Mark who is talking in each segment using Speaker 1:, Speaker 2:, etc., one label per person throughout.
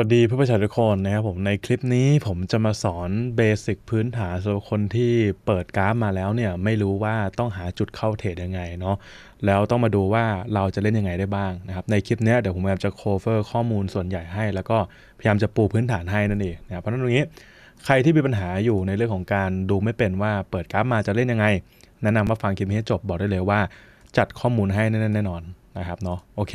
Speaker 1: วัสดีเพื่อประชาชนทุกคนนะครับผมในคลิปนี้ผมจะมาสอนเบสิกพื้นฐานสำหรับคนที่เปิดกราฟมาแล้วเนี่ยไม่รู้ว่าต้องหาจุดเข้าเทรดยังไงเนาะแล้วต้องมาดูว่าเราจะเล่นยังไงได้บ้างนะครับในคลิปนี้เดี๋ยวผมพยายามจะโคเวอร์ข้อมูลส่วนใหญ่ให้ แล้วก็พยายามจะปูพื้นฐานให้นั่นเองนะครับเพราะนั้นตรงนี้ใครที่มีปัญหาอยู่ในเรื่องของการดูไม่เป็นว่าเปิดกราฟมาจะเล่นยังไงแนะนำว่าฟังคลิปนี้ให้จบบอกได้เลยว่า จัดข้อมูลให้แน่นอนนะครับเนาะโอเค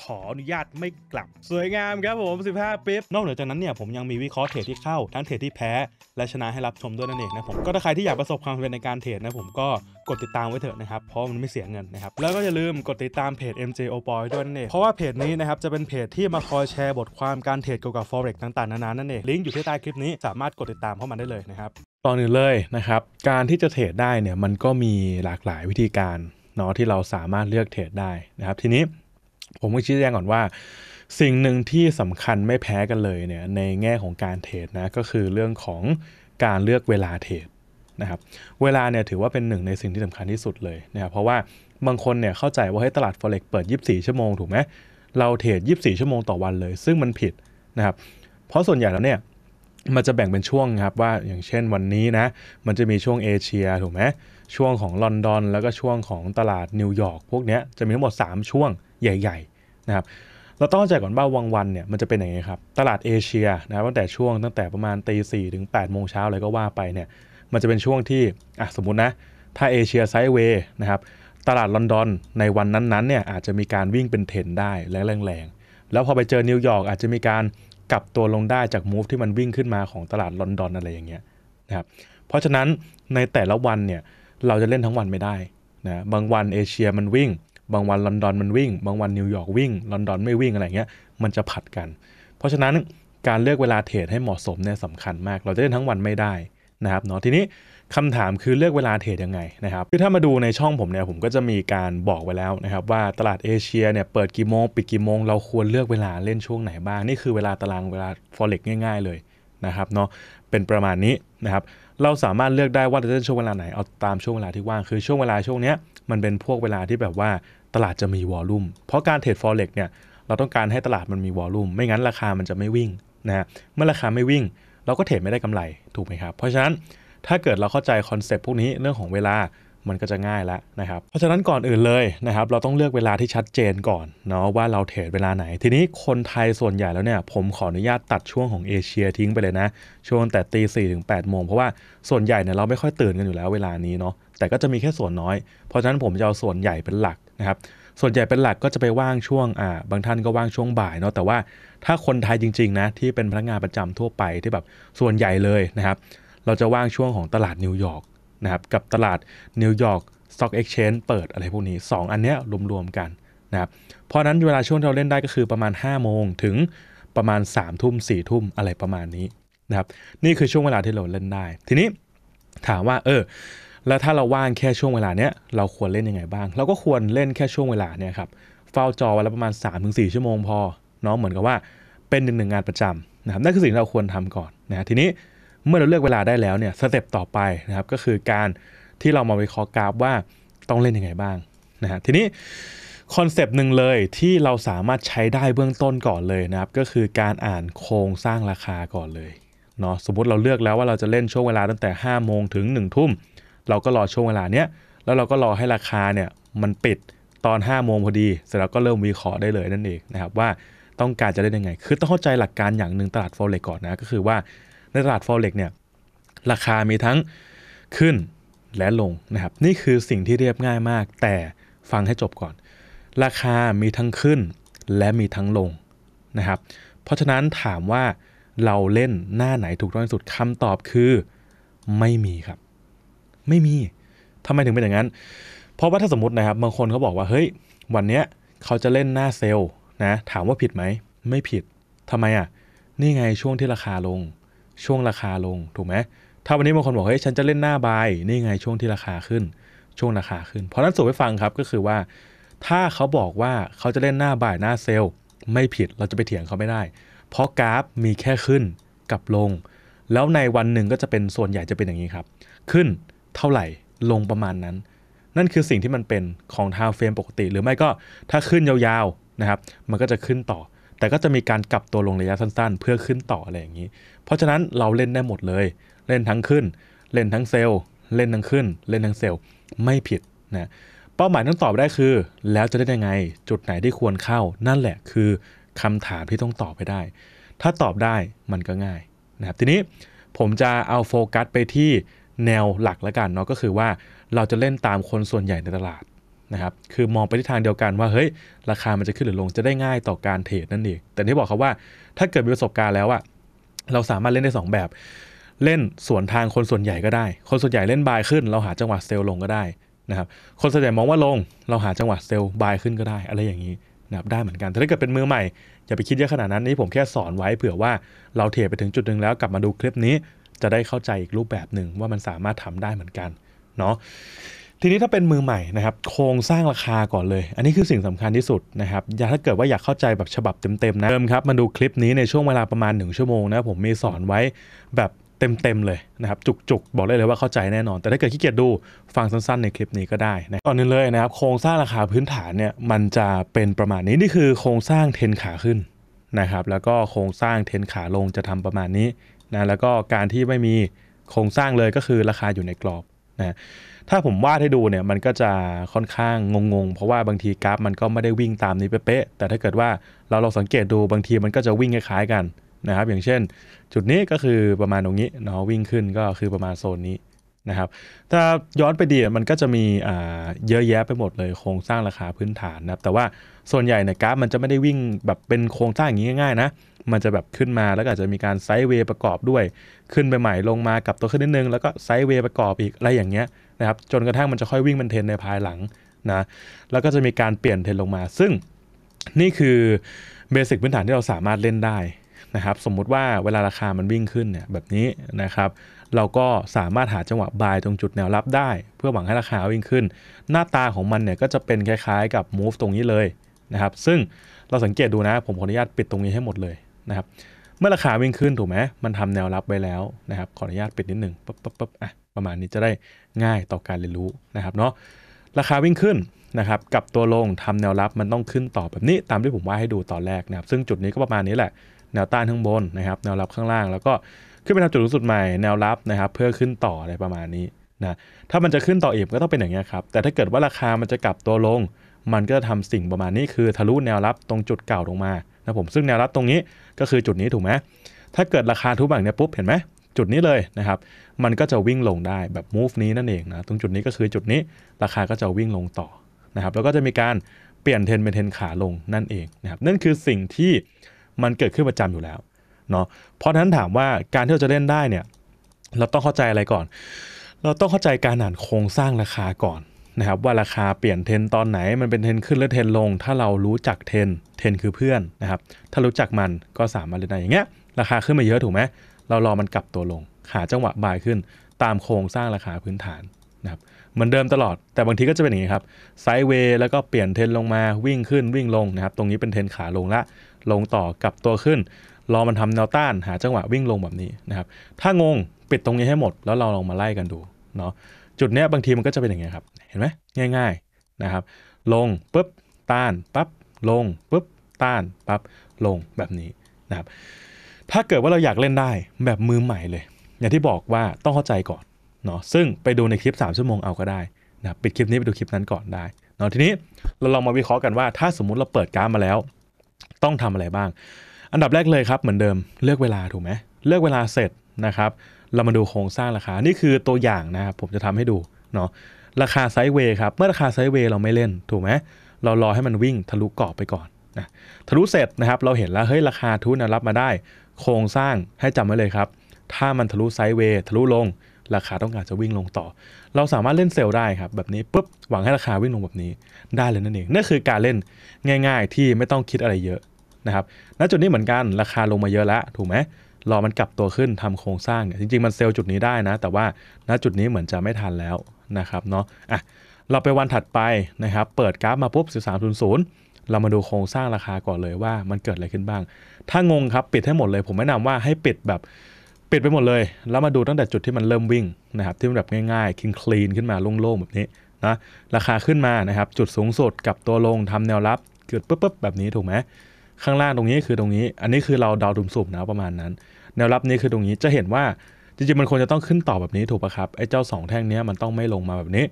Speaker 1: ขออนุญาตไม่กลับสวยงามครับผม 15ปิ๊บนอกเหนือจากนั้นเนี่ย ผมยังมีวิเคราะห์เทรดที่เข้า ทั้งเทรดที่แพ้ และชนะให้รับชมด้วยนั่นเองนะผม ก็ถ้าใครที่อยากประสบความสำเร็จในการเทรดนะผมก็กดติดตามไว้เถอะนะครับ เพราะมันไม่เสียเงินนะครับ แล้วก็อย่าลืมกดติดตามเพจ MJ o b o y ด้วยนั่นเองเพราะว่าเพจนี้นะครับจะเป็นเพจที่มาคอยแชร์บทความการเทรดเกี่ยวกับ forex ต่าง ๆ นานา นั่นเองลิงก์อยู่ที่ใต้คลิปนี้สามารถกดติดตามเข้ามาได้เลยนะครับตอนนี่เลยนะครับ การที่จะเทรดได้เนี่ยมันก็มีหลากหลายวิธีการเนาะที่เราสามารถเลือกเทรดได้นะครับ ทีนี้ผมก็ชี้แจงก่อนว่าสิ่งหนึ่งที่สำคัญไม่แพ้กันเลยเนี่ยในแง่ของการเทรดนะก็คือเรื่องของการเลือกเวลาเทรดนะครับ เวลาเนี่ยถือว่าเป็นหนึ่งในสิ่งที่สำคัญที่สุดเลยนะครับเพราะว่าบางคนเนี่ยเข้าใจว่าให้ตลาด forex เปิด 24 ชั่วโมงถูกไหมเราเทรด24 ชั่วโมงต่อวันเลยซึ่งมันผิดนะครับ เพราะส่วนใหญ่แล้วเนี่ยมันจะแบ่งเป็นช่วงครับว่าอย่างเช่นวันนี้นะมันจะมีช่วงเอเชียถูกไหมช่วงของลอนดอนแล้วก็ช่วงของตลาดนิวยอร์กพวกนี้จะมีทั้งหมด 3 ช่วงใหญ่ๆนะครับ เราต้องใจก่อนว่าวังวันเนี่ยมันจะเป็นอย่างไงครับ ตลาดเอเชียนะตั้งแต่ช่วงตั้งแต่ประมาณตีสี่ถึง8ปดโมงเช้าอะไรก็ว่าไปเนี่ย มันจะเป็นช่วงที่อ่ะสมมตินะ ถ้าเอเชียไซด์เวย์นะครับ ตลาดลอนดอน ในวันนั้นๆเนี่ยอาจจะมีการวิ่งเป็นเทรนได้แรงๆ แล้วพอไปเจอนิวยอร์กอาจจะมีการกลับตัวลงได้จากมูฟที่มันวิ่งขึ้นมาของตลาดลอนดอนอะไรอย่างเงี้ยนะครับ เพราะฉะนั้นในแต่ละวันเนี่ยเราจะเล่นทั้งวันไม่ได้นะ บางวันเอเชียมันวิ่งบางวันลอนดอนมันวิ่งบางวันนิวยอร์กวิ่งลอนดอนไม่วิ่งอะไรเงี้ยมันจะผัดกัน เพราะฉะนั้นการเลือกเวลาเทรดให้เหมาะสมเนี่ยสำคัญมากเราจะเล่นทั้งวันไม่ได้นะครับเนาะทีนี้คำถามคือเลือกเวลาเทรดยังไงนะครับคือถ้ามาดูในช่องผมเนี่ยผมก็จะมีการบอกไว้แล้วนะครับว่าตลาดเอเชียเนี่ยเปิดกี่โมงปิดกี่โมงเราควรเลือกเวลาเล่นช่วงไหนบ้างนี่คือเวลาตารางเวลา forex ง่ายๆ เลยนะครับเนาะเป็นประมาณนี้นะครับเราสามารถเลือกได้ว่าจะเล่นช่วงเวลาไหนเอาตามช่วงเวลาที่ว่างคือช่วงเวลาช่วงเนี้ยมันเป็นพวกเวลาที่แบบว่าตลาดจะมีวอลลุ่ม เพราะการเทรดฟอเร็กเนี่ย เราต้องการให้ตลาดมันมีวอลลุ่ม ไม่งั้นราคามันจะไม่วิ่งนะฮะเมื่อราคาไม่วิ่ง เราก็เทรดไม่ได้กำไร ถูกไหมครับ เพราะฉะนั้น ถ้าเกิดเราเข้าใจคอนเซปต์พวกนี้เรื่องของเวลา มันก็จะง่ายแล้วนะครับ เพราะฉะนั้นก่อนอื่นเลยนะครับ เราต้องเลือกเวลาที่ชัดเจนก่อนเนาะ ว่าเราเทรดเวลาไหน ทีนี้คนไทยส่วนใหญ่แล้วเนี่ย ผมขออนุญาตตัดช่วงของเอเชียทิ้งไปเลยนะ ช่วงแต่ตีสี่ถึงแปดโมงเพราะว่าส่วนใหญ่เนี่ยเราไม่ค่อยตื่นกันอยู่แล้วเวลานี้เนาะ แต่ก็จะมีแค่ส่วนน้อย เพราะฉะนั้นผมจะเอาส่วนใหญ่เป็นหลักนะครับส่วนใหญ่เป็นหลักก็จะไปว่างช่วงอ่าบางท่านก็ว่างช่วงบ่ายเนาะแต่ว่าถ้าคนไทยจริงๆนะที่เป็นพนักงานประจำทั่วไปที่แบบส่วนใหญ่เลยนะครับเราจะว่างช่วงของตลาดนิวยอร์กนะครับกับตลาดนิวยอร์กสต็อกเอ็กชแนนเปิดอะไรพวกนี้ 2 อันเนี้ยรวมๆกันนะครับเพราะนั้นเวลาช่วงที่เราเล่นได้ก็คือประมาณ 5 โมงถึงประมาณ3ามทุ่มสี่ทุ่มอะไรประมาณนี้นะครับนี่คือช่วงเวลาที่เราเล่นได้ ทีนี้ถามว่าเออแล้วถ้าเราว่างแค่ช่วงเวลาเนี้ย เราควรเล่นยังไงบ้าง เราก็ควรเล่นแค่ช่วงเวลาเนี้ยครับ เฝ้าจอวันละประมาณ 3-4 ชั่วโมงพอ เนาะ เหมือนกับว่าเป็นหนึ่งหนึ่งงานประจำนะครับ นั่นคือสิ่งที่เราควรทำก่อนนะทีนี้เมื่อเราเลือกเวลาได้แล้วเนี่ยสเต็ปต่อไปนะครับก็คือการที่เรามาวิเคราะห์กราฟว่าต้องเล่นยังไงบ้างนะฮะทีนี้คอนเซปต์หนึ่งเลยที่เราสามารถใช้ได้เบื้องต้นก่อนเลยนะครับก็คือการอ่านโครงสร้างราคาก่อนเลย เนาะ สมมติเราเลือกแล้วว่าเราจะเล่นช่วงเวลาตั้งแต่5โมงถึง1ทุ่มเราก็รอช่วงเวลาเนี้ย แล้วเราก็รอให้ราคาเนี่ยมันปิดตอน5้าโมงพอดี เสร็จแล้วก็เริ่มวิเคราะห์ได้เลยนั่นเองนะครับ ว่าต้องการจะได้ยังไงคือต้องเข้าใจหลักการอย่างหนึ่งตลาดฟอเร็ก่อนนะก็คือว่าในตลาดฟ f เ r ็กเนี่ยราคา มีทั้งขึ้นและลงนะครับนี่คือสิ่งที่เรียบง่ายมาก แต่ฟังให้จบก่อน ราคา มีทั้งขึ้นและมีทั้งลงนะครับ เพราะฉะนั้นถามว่าเราเล่นหน้าไหนถูกต้องที่สุดคำตอบคือไม่มีครับไม่มีทำไมถึงเป็นอย่างนั้น เพราะว่าถ้าสมมตินะครับ บางคนเขาบอกว่า เฮ้ย วันเนี้ยเขาจะเล่นหน้าเซลล์นะ ถามว่าผิดไหม ไม่ผิดทำไมอ่ะ นี่ไงช่วงที่ราคาลง ช่วงราคาลง ถูกไหม ถ้าวันนี้บางคนบอก เฮ้ย ฉันจะเล่นหน้าบาย นี่ไงช่วงที่ราคาขึ้น ช่วงราคาขึ้น เพราะนั้นสูตรไปฟังครับ ก็คือว่า ถ้าเขาบอกว่าเขาจะเล่นหน้าบายหน้าเซลล์ ไม่ผิด เราจะไปเถียงเขาไม่ได้ เพราะกราฟมีแค่ขึ้นกับลง แล้วในวันหนึ่งก็จะเป็นส่วนใหญ่จะเป็นอย่างนี้ครับ ขึ้นเท่าไหร่ลงประมาณนั้น นั่นคือสิ่งที่มันเป็นของทาวเฟรมปกติ หรือไม่ก็ถ้าขึ้นยาวๆนะครับมันก็จะขึ้นต่อ แต่ก็จะมีการกลับตัวลงระยะสั้นๆเพื่อขึ้นต่ออะไรอย่างนี้ เพราะฉะนั้นเราเล่นได้หมดเลย เล่นทั้งขึ้น เล่นทั้งเซลล์ เล่นทั้งขึ้น เล่นทั้งเซลล์ไม่ผิดนะเป้าหมายต้องตอบได้คือ แล้วจะได้ยังไงจุดไหนที่ควรเข้านั่นแหละคือ คำถามที่ต้องตอบไปได้ ถ้าตอบได้มันก็ง่ายนะครับทีนี้ผมจะเอาโฟกัสไปที่แนวหลักแล้วกันเนาะก็คือว่าเราจะเล่นตามคนส่วนใหญ่ในตลาดนะครับคือมองไปทิศทางเดียวกันว่าเฮ้ย ราคามันจะขึ้นหรือลงจะได้ง่ายต่อการเทรดนั่นเองแต่ที่บอกเขาว่าถ้าเกิดมีประสบการณ์แล้วอะเราสามารถเล่นได้ 2 แบบ เล่นสวนทางคนส่วนใหญ่ก็ได้ คนส่วนใหญ่เล่นบายขึ้น เราหาจังหวะเซลล์ลงก็ได้นะครับคนส่วนใหญ่มองว่าลง เราหาจังหวะเซลล์บายขึ้นก็ได้ อะไรอย่างนี้นะครับได้เหมือนกันแต่ถ้าเกิดเป็นมือใหม่อย่าไปคิดเยอะขนาดนั้นนี่ผมแค่สอนไว้เผื่อว่าเราเทรดไปถึงจุดหนึ่งแล้วกลับมาดูคลิปนี้จะได้เข้าใจอีกรูปแบบหนึ่งว่ามันสามารถทำได้เหมือนกันเนาะทีนี้ถ้าเป็นมือใหม่นะครับ โครงสร้างราคาก่อนเลย อันนี้คือสิ่งสำคัญที่สุดนะครับอย่าถ้าเกิดว่าอยากเข้าใจแบบฉบับเต็มๆนะเริ่มครับมาดูคลิปนี้ในช่วงเวลาประมาณ1ชั่วโมงนะผมมีสอนไว้แบบเต็มๆเลยนะครับ จุกๆ บอกได้เลยว่าเข้าใจแน่นอน แต่ถ้าเกิดขี้เกียจดูฟังสั้นๆในคลิปนี้ก็ได้นะก่อนนึงเลยนะครับ โครงสร้างราคาพื้นฐานเนี่ย มันจะเป็นประมาณนี้นี่คือโครงสร้างเทนขาขึ้นนะครับ แล้วก็โครงสร้างเทนขาลงจะทำประมาณนี้นะแล้วก็การที่ไม่มีโครงสร้างเลยก็คือราคาอยู่ในกรอบนะถ้าผมวาดให้ดูเนี่ย มันก็จะค่อนข้างงง ๆเพราะว่าบางทีกราฟมันก็ไม่ได้วิ่งตามนี้เป๊ะแต่ถ้าเกิดว่าเราลองสังเกตดูบางทีมันก็จะวิ่งคล้ายๆ กันนะครับอย่างเช่น จุดนี้ก็คือประมาณตรงนี้เนาะวิ่งขึ้นก็คือประมาณโซนนี้นะครับ ถ้าย้อนไปดีมันก็จะมีเยอะแยะไปหมดเลย โครงสร้างราคาพื้นฐานนะครับ แต่ว่าส่วนใหญ่เนี่ยกราฟมันจะไม่ได้วิ่งแบบเป็นโครงสร้างอย่างนี้ง่าย ๆนะมันจะแบบขึ้นมาแล้วก็อาจจะมีการไซด์เวย์ประกอบด้วย ขึ้นไปใหม่ลงมากับตัวขึ้นนิดนึง แล้วก็ไซด์เวย์ประกอบอีก อะไรอย่างเงี้ยนะครับจนกระทั่งมันจะค่อยวิ่งเป็นเทนในภายหลังนะแล้วก็จะมีการเปลี่ยนเทนลงมา ซึ่งนี่คือเบสิกพื้นฐานที่เราสามารถเล่นได้นะครับสมมุติว่าเวลาราคามันวิ่งขึ้นเนี่ยแบบนี้นะครับเราก็สามารถหาจังหวะบายตรงจุดแนวรับได้ เพื่อหวังให้ราคาวิ่งขึ้น หน้าตาของมันเนี่ยก็จะเป็นคล้าย ๆ กับ move ตรงนี้เลยนะครับซึ่งเราสังเกตดูนะผมขออนุญาตปิดตรงนี้ให้หมดเลยนะครับเมื่อราคาวิ่งขึ้นถูกไหมมันทำแนวรับไว้แล้วนะครับ ขออนุญาตปิดนิดหนึ่งปั๊บป๊บปั๊บอ่ะ ประมาณนี้จะได้ง่ายต่อการเรียนรู้นะครับเนาะ ราคาวิ่งขึ้นนะครับ กับตัวลงทำแนวรับมันต้องขึ้นต่อแบบนี้ ตามที่ผมว่าให้ดูตอนแรกนะครับ ซึ่งจุดนี้ก็ประมาณนี้แหละ แนวต้านข้างบนนะครับ แนวรับข้างล่าง แล้วก็ขึ้นไปทำจุดสูงสุดใหม่ แนวรับนะครับ เพื่อขึ้นต่ออะไรประมาณนี้นะ ถ้ามันจะขึ้นต่ออีกก็ต้องเป็นอย่างนี้ครับ แต่ถ้าเกิดว่าราคามันจะกลับตัวลง มันก็จะทำสิ่งประมาณนี้คือทะลุแนวรับตรงจุดเก่าลงมาะผมซึ่งแนวรับตรงนี้ก็คือจุดนี้ถูกไหม ถ้าเกิดราคาทุบแบบนี้ปุ๊บเห็นไหม จุดนี้เลยนะครับ มันก็จะวิ่งลงได้แบบ move นี้นั่นเองนะ ตรงจุดนี้ก็คือจุดนี้ ราคาก็จะวิ่งลงต่อนะครับ แล้วก็จะมีการเปลี่ยนเทนเป็นเทนขาลงนั่นเองนะครับ นั่นคือสิ่งที่มันเกิดขึ้นประจำอยู่แล้วเนาะ เพราะฉะนั้นถามว่าการที่เราจะเล่นได้เนี่ย เราต้องเข้าใจอะไรก่อน เราต้องเข้าใจการอ่านโครงสร้างราคาก่อนนะครับว่าราคาเปลี่ยนเทนตอนไหน มันเป็นเทนขึ้นหรือเทนลง ถ้าเรารู้จักเทนเทนคือเพื่อนนะครับถ้ารู้จักมันก็สามารถเล่นได้อย่างเงี้ย ราคาขึ้นมาเยอะถูกไหม เรารอมันกลับตัวลงหาจังหวะบายขึ้น ตามโครงสร้างราคาพื้นฐานนะครับเหมือนเดิมตลอด แต่บางทีก็จะเป็นอย่างนี้ครับไซด์เวย์แล้วก็เปลี่ยนเทนลงมาวิ่งขึ้นวิ่งลงนะครับตรงนี้เป็นเทนขาลงละลงต่อกลับตัวขึ้น รอมันทำแนวต้านหาจังหวะวิ่งลงแบบนี้นะครับถ้างงปิดตรงนี้ให้หมดแล้วเราลองมาไล่กันดูเนาะจุดเนี้ยบางทีมันก็จะเป็นอย่างเงี้ยครับเห็นไหมง่าย ๆนะครับ ลงปุ๊บต้านปั๊บลงปุ๊บต้านปั๊บลงแบบนี้นะครับ ถ้าเกิดว่าเราอยากเล่นได้แบบมือใหม่เลยอย่างที่บอกว่าต้องเข้าใจก่อนเนาะซึ่งไปดูในคลิป 3 ชั่วโมงเอาก็ได้ นะปิดคลิปนี้ไปดูคลิปนั้นก่อนได้เนาะทีนี้เราลองมาวิเคราะห์กันว่าถ้าสมมุติเราเปิดการ์ดมาแล้ว ต้องทำอะไรบ้าง อันดับแรกเลยครับเหมือนเดิมเลือกเวลาถูกไหมเลือกเวลาเสร็จนะครับเรามาดูโครงสร้างราคา นี่คือตัวอย่างนะครับ ผมจะทำให้ดู เนาะราคาไซด์เวย์ครับ เมื่อราคาไซด์เวย์เราไม่เล่น ถูกไหมเรารอให้มันวิ่งทะลุกรอบไปก่อน นะ ทะลุเสร็จนะครับ เราเห็นแล้ว เฮ้ย ราคาทุนรับมาได้ โครงสร้าง ให้จำไว้เลยครับ ถ้ามันทะลุไซด์เวย์ ทะลุลง ราคาต้องการจะวิ่งลงต่อ เราสามารถเล่นเซลล์ได้ครับ แบบนี้ปุ๊บ หวังให้ราคาวิ่งลงแบบนี้ได้เลยนั่นเองนั่นคือการเล่นง่าย ๆ ที่ไม่ต้องคิดอะไรเยอะนะครับ ณ จุดนี้เหมือนกัน ราคาลงมาเยอะแล้ว ถูกไหมรอมันกลับตัวขึ้นทำโครงสร้างเนี่ยจริงๆมันเซลล์จุดนี้ได้นะ แต่ว่าณจุดนี้เหมือนจะไม่ทันแล้ว นะครับเนาะอ่ะเราไปวันถัดไปนะครับ เปิดกราฟมาปุ๊บ1300เรามาดูโครงสร้างราคาก่อนเลยว่ามันเกิดอะไรขึ้นบ้าง ถ้างงครับปิดให้หมดเลย ผมแนะนำว่าให้ปิดแบบปิดไปหมดเลยแล้วมาดูตั้งแต่จุดที่มันเริ่มวิ่งนะครับ ที่มันแบบง่ายๆคีนคลีนขึ้นมาโล่งๆแบบนี้นะราคาขึ้นมานะครับ จุดสูงสุดกับตัวลงทำแนวรับเกิดปุ๊บๆแบบนี้ถูกไหมข้างล่างตรงนี้คือตรงนี้ อันนี้คือเราเดาดุมสุบนะประมาณนั้นแนวรับนี้คือตรงนี้จะเห็นว่าจริงๆมันควรจะต้องขึ้นต่อแบบนี้ถูกป่ะครับไอ้เจ้า2แท่งนี้มันต้องไม่ลงมาแบบนี้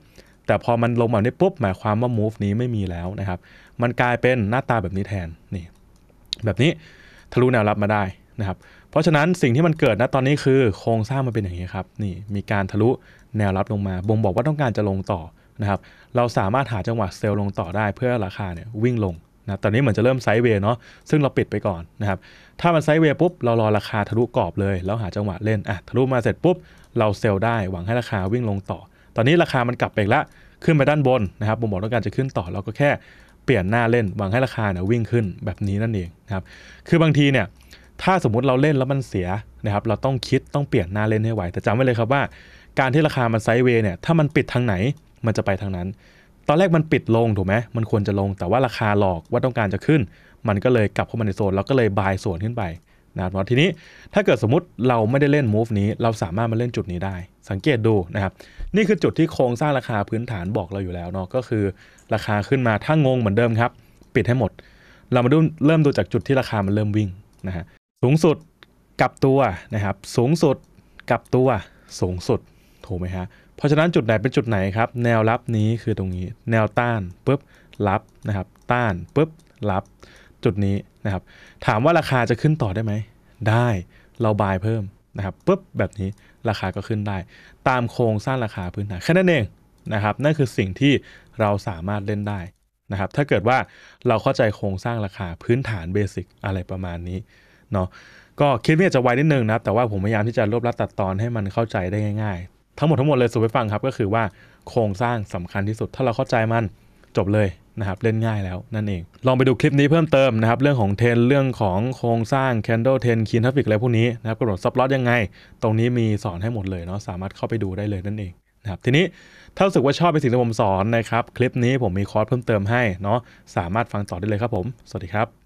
Speaker 1: แต่พอมันลงแบบนี้ปุ๊บหมายความว่า move นี้ไม่มีแล้วนะครับมันกลายเป็นหน้าตาแบบนี้แทนนี่แบบนี้ทะลุแนวรับมาได้นะครับเพราะฉะนั้นสิ่งที่มันเกิดนะตอนนี้คือ โครงสร้างมันเป็นอย่างนี้ครับนี่มีการทะลุแนวรับลงมาบ่งบอกว่าต้องการจะลงต่อนะครับเราสามารถหาจังหวะเซลล์ลงต่อได้เพื่อราคาเนี่ยวิ่งลงนะตอนนี้เหมือนจะเริ่มไซด์เวย์เนาะซึ่งเราปิดไปก่อนนะครับถ้ามันไซด์เวย์ปุ๊บเรารอราคาทะลุกรอบเลยแล้วหาจังหวะเล่นอ่ะทะลุมาเสร็จปุ๊บเราเซลได้ หวังให้ราคาวิ่งลงต่อ ตอนนี้ราคามันกลับไปละขึ้นไปด้านบนนะครับผมบอกต้องการจะขึ้นต่อ เราก็แค่เปลี่ยนหน้าเล่นหวังให้ราคาเนี่ยวิ่งขึ้นแบบนี้นั่นเองนะครับคือบางทีเนี่ยถ้าสมมติเราเล่นแล้วมันเสียนะครับเราต้องคิดต้องเปลี่ยนหน้าเล่นให้ไหว แต่จำไว้เลยครับว่า การที่ราคามันไซด์เวย์เนี่ยถ้ามันปิดทางไหนมันจะไปทางนั้นตอนแรกมันปิดลงถูกไหม มันควรจะลงแต่ว่าราคาหลอกว่าต้องการจะขึ้น มันก็เลยกลับเข้ามาในโซนแล้วก็เลยบายส่วนขึ้นไปนะครับทีนี้ถ้าเกิดสมมติเราไม่ได้เล่น move นี้ เราสามารถมาเล่นจุดนี้ได้ สังเกตดูนะครับ นี่คือจุดที่โครงสร้างราคาพื้นฐานบอกเราอยู่แล้วเนาะก็คือราคาขึ้นมาถ้างงเหมือนเดิมครับ ปิดให้หมด เรามาดูเริ่มดูจากจุดที่ราคามันเริ่มวิ่งนะฮะสูงสุดกลับตัวนะครับ สูงสุดกลับตัวสูงสุดถูกไหมฮะเพราะฉะนั้นจุดไหนเป็นจุดไหนครับแนวรับนี้คือตรงนี้แนวต้านปุ๊บรับนะครับ ต้านปุ๊บรับ จุดนี้นะครับถามว่าราคาจะขึ้นต่อได้ไหม ได้เราบายเพิ่มนะครับปุ๊บแบบนี้ราคาก็ขึ้นได้ ตามโครงสร้างราคาพื้นฐานแค่นั้นเองนะครับนั่นคือสิ่งที่เราสามารถเล่นได้นะครับถ้าเกิดว่าเราเข้าใจโครงสร้างราคาพื้นฐานเบสิกอะไรประมาณนี้เนาะก็คลิปนี้จะไวนิดนึงนะครับ แต่ว่าผมพยายามที่จะรวบลัดตัดตอนให้มันเข้าใจได้ง่ายทั้งหมดทั้งหมดเลยสู่ไปฟังครับ ก็คือว่าโครงสร้างสำคัญที่สุดถ้าเราเข้าใจมันจบเลยนะครับเล่นง่ายแล้วนั่นเองลองไปดูคลิปนี้เพิ่มเติมนะครับเรื่องของเทนเรื่องของโครงสร้าง Candle 10 Key Traffic อะไรพวกนี้นะครับกำหนดซับล็อตยังไง ตรงนี้มีสอนให้หมดเลยเนาะสามารถเข้าไปดูได้เลยนั่นเองนะครับทีนี้ถ้ารู้สึกว่าชอบ็นสิ่งที่ผมสอนนะครับ คลิปนี้ผมมีคอร์สเพิ่มเติมให้เนาะสามารถฟังต่อได้เลยครับผม สวัสดีครับ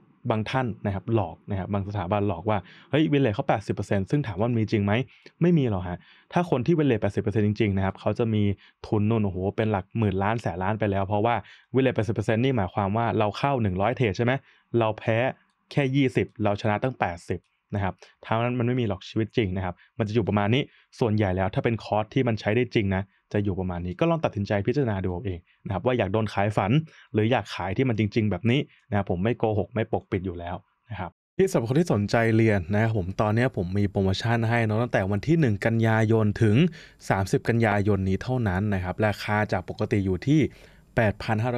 Speaker 1: บางท่านนะครับหลอกนะครับบางสถาบันหลอกว่า เฮ้ยเวเลทเขา 80%ซึ่งถามว่ามีจริงไหมไม่มีหรอกฮะ ถ้าคนที่เวเลท 80%จริง ๆ นะครับเขาจะมีทุนนุ่นโอ้โหเป็นหลักหมื่นล้านแสนล้านไปแล้วเพราะว่าเวเลท 80%นี่หมายความว่าเราเข้า 100เทรดใช่ไหมเราแพ้แค่ 20 เราชนะตั้ง 80นะครับท้านั้นมันไม่มีหรอกชีวิตจริงนะครับ มันจะอยู่ประมาณนี้ ส่วนใหญ่แล้วถ้าเป็นคอร์สที่มันใช้ได้จริงนะ จะอยู่ประมาณนี้ ก็ลองตัดสินใจพิจารณาดูเอาเองนะครับว่าอยากโดนขายฝันหรืออยากขายที่มันจริงๆ แบบนี้นะครับผมไม่โกหก ไม่ปกปิดอยู่แล้วนะครับที่สำหรับคนที่สนใจเรียนนะครับผมตอนนี้ผมมีโปรโมชั่นให้นะตั้งแต่วันที่ 1 กันยายนถึง 30 กันยายนนี้เท่านั้นนะครับราคาจากปกติอยู่ที่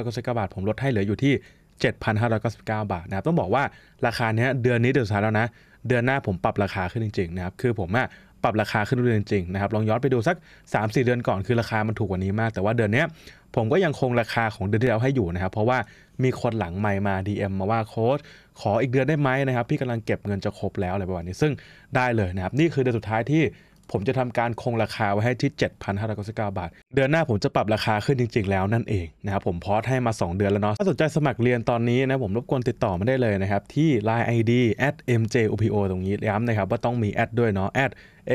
Speaker 1: 8,599บาทผมลดให้เหลืออยู่ที่ 7,599 บาทนะครับต้องบอกว่าราคาเนี้ยเดือนนี้เดือนสุดท้ายแล้วนะเดือนหน้าผมปรับราคาขึ้นจริงๆนะครับ คือผมอะปรับราคาขึ้นเรื่อยจริงนะครับ ลองย้อนไปดูสัก 3-4 เดือนก่อนคือราคามันถูกกว่านี้มาก แต่ว่าเดือนนี้ผมก็ยังคงราคาของเดือนที่แล้วให้อยู่นะครับ เพราะว่ามีคนหลังไมมา DM มาว่าโค้ดขออีกเดือนได้ไหมนะครับ พี่กำลังเก็บเงินจะครบแล้วอะไรประมาณนี้ซึ่งได้เลยนะครับ นี่คือเดือนสุดท้ายที่ผมจะทำการคงราคาไว้ให้ที่ 7,599บาท เดือนหน้าผมจะปรับราคาขึ้นจริงๆแล้วนั่นเองนะครับผมพอให้มา 2 เดือนแล้วเนาะ ถ้าสนใจสมัครเรียนตอนนี้นะผมรบกวนติดต่อมาได้เลยนะครับที่ Line ID @mjopo ตรงนี้ย้ำนะครับว่าต้องมีแอดด้วยเนาะ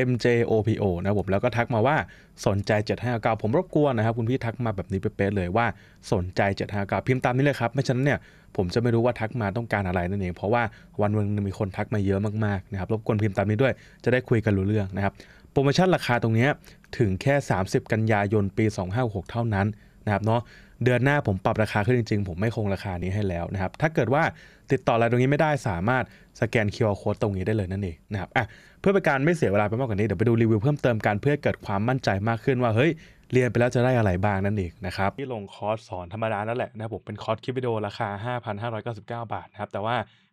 Speaker 1: @mjopo นะผมแล้วก็ทักมาว่าสนใจ 759 ผมรบกวนนะครับคุณพี่ทักมาแบบนี้เป๊ะเลยว่าสนใจ 759 พิมพ์ตามนี้เลยครับ ไม่ฉะนั้นเนี่ยผมจะไม่รู้ว่าทักมาต้องการอะไรนั่นเอง เพราะว่าวันวันึงมีคนทักมาเยอะมากๆนะครับรบกวนพิมพ์ตามนี้ด้วย จะได้คุยกันรู้เรื่องนะครับโปรโมชั่นราคาตรงนี้ถึงแค่ 30 กันยายน ปี 2 5 6 เท่านั้นนะครับเนาะเดือนหน้าผมปรับราคาขึ้นจริงๆ ผมไม่คงราคานี้ให้แล้วนะครับถ้าเกิดว่าติดต่ออะไรตรงนี้ไม่ได้สามารถสแกน QR Code ตรงนี้ได้เลยนั่นเองนะครับอ่ะเพื่อเป็นการไม่เสียเวลา ไปมากกว่านี้ เดี๋ยวไปดูรีวิวเพิ่มเติมกัน เพื่อเกิดความมั่นใจมากขึ้นว่าเฮ้ย เรียนไปแล้วจะได้อะไรบ้างนั่นเองนะครับที่ลงคอร์สสอนธรรมดานั่นแหละนะผมเป็นคอร์สคลิปวิดีโอราคา 5,599 บาทนะครับแต่ว่า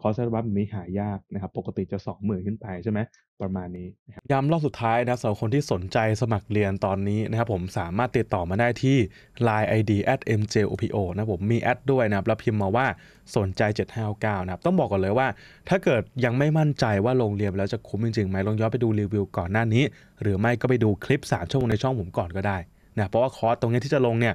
Speaker 1: คอร์สอัลบัฟมนี้หายากนะครับ ปกติจะ 2 0,000 ขึ้นไปใช่ไหมประมาณนี้ย้ำรอบสุดท้ายนะสำหรับคนที่สนใจสมัครเรียนตอนนี้นะครับผมสามารถติดต่อมาได้ที่ Line ID at mjopo นะผมมีแอดด้วยนะครับ แล้วพิมพ์มาว่าสนใจ 759 นะครับ ต้องบอกก่อนเลยว่า ถ้าเกิดยังไม่มั่นใจว่าลงเรียนแล้วจะคุ้มจริงๆไหมลองย้อนไปดูรีวิวก่อนหน้านี้ หรือไม่ก็ไปดูคลิป3ชั่วโมงในช่องผมก่อนก็ได้นะเพราะว่าคอร์สตรงนี้ที่จะลงเนี่ย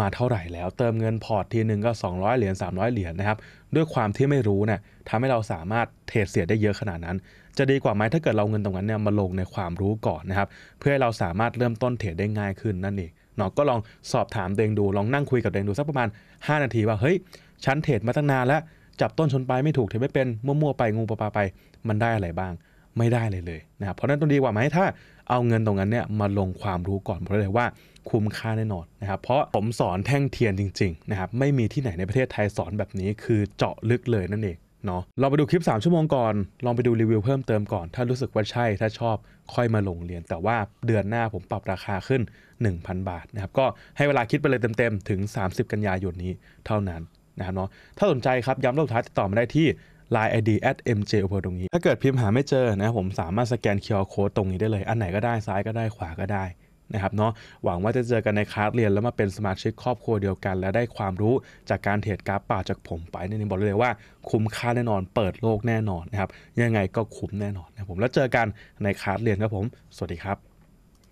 Speaker 1: มาเท่าไหร่แล้วเติมเงินพอร์ตทีหนึ่งก็ 200 เหรียญ300 เหรียญนะครับด้วยความที่ไม่รู้เนี่ยทำให้เราสามารถเทรดเสียได้เยอะขนาดนั้น จะดีกว่าไหมถ้าเกิดเราเงินตรงนั้นเนี่ยมาลงในความรู้ก่อนนะครับเพื่อให้เราสามารถเริ่มต้นเทรดได้ง่ายขึ้นนั่นเองเนาะก็ลองสอบถามเดงดูลองนั่งคุยกับเดงดู สักประมาณ 5 นาทีว่าเฮ้ยฉันเทรดมาตั้งนานแล้วจับต้นชนปลายไม่ถูกเทรดไม่เป็นมั่วๆไปงูปลาไป มันได้อะไรบ้างไม่ได้เลยเลยนะครับเพราะนั้นต้องดีกว่าไหมถ้าเอาเงินตรงนั้นเนี่ยมาลงความรู้ก่อนเพราะเลยว่าคุ้มค่าแน่นอนนะครับเพราะผมสอนแท่งเทียนจริงๆนะครับไม่มีที่ไหนในประเทศไทยสอนแบบนี้คือเจาะลึกเลยนั่นเองเนาะเราไปดูคลิป 3 ชั่วโมงก่อน ลองไปดูรีวิวเพิ่มเติมก่อน ถ้ารู้สึกว่าใช่ถ้าชอบค่อยมาลงเรียนแต่ว่าเดือนหน้าผมปรับราคาขึ้น 1,000 บาทนะครับก็ให้เวลาคิดไปเลยเต็มๆถึง 30 กันยายนนี้เท่านั้นนะครับเนาะถ้าสนใจครับย้ำรอบท้ายติดต่อมาได้ที่ Line ID at mj อุปตรงนี้ ถ้าเกิดพิมพ์หาไม่เจอนะผมสามารถสแกน QR Code ตรงนี้ได้เลย อันไหนก็ได้ซ้ายก็ได้ขวาก็ได้นะครับเนาะ หวังว่าจะเจอกันในคลาสเรียนแล้วมาเป็นสมาชิกครอบครัวเดียวกัน และได้ความรู้จากการเทรดกราฟป่าจากผมไปนี่บอกเลยว่าคุ้มค่าแน่นอนเปิดโลกแน่นอนนะครับยังไงก็คุ้มแน่นอนนะผมแล้วเจอกันในคลาสเรียนครับผมสวัสดีครับ